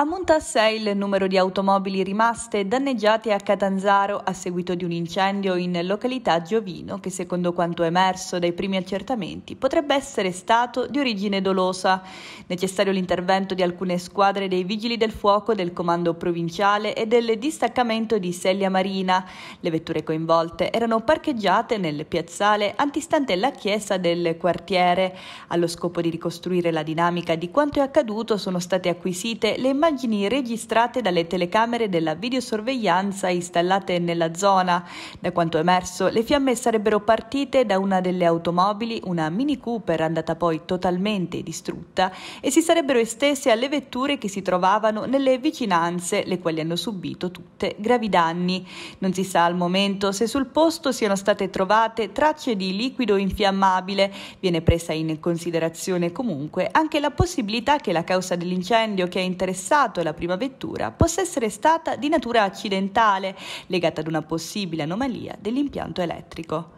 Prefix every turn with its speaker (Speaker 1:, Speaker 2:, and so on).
Speaker 1: Ammonta a 6 il numero di automobili rimaste danneggiate a Catanzaro a seguito di un incendio in località Giovino che secondo quanto emerso dai primi accertamenti potrebbe essere stato di origine dolosa. Necessario l'intervento di alcune squadre dei vigili del fuoco del comando provinciale e del distaccamento di Sellia Marina. Le vetture coinvolte erano parcheggiate nel piazzale antistante la chiesa del quartiere. Allo scopo di ricostruire la dinamica di quanto è accaduto sono state acquisite le immagini immagini registrate dalle telecamere della videosorveglianza installate nella zona. Da quanto emerso, le fiamme sarebbero partite da una delle automobili, una Mini Cooper andata poi totalmente distrutta, e si sarebbero estese alle vetture che si trovavano nelle vicinanze, le quali hanno subito tutte gravi danni. Non si sa al momento se sul posto siano state trovate tracce di liquido infiammabile. Viene presa in considerazione comunque anche la possibilità che la causa dell'incendio che ha interessato stato la prima vettura possa essere stata di natura accidentale, legata ad una possibile anomalia dell'impianto elettrico.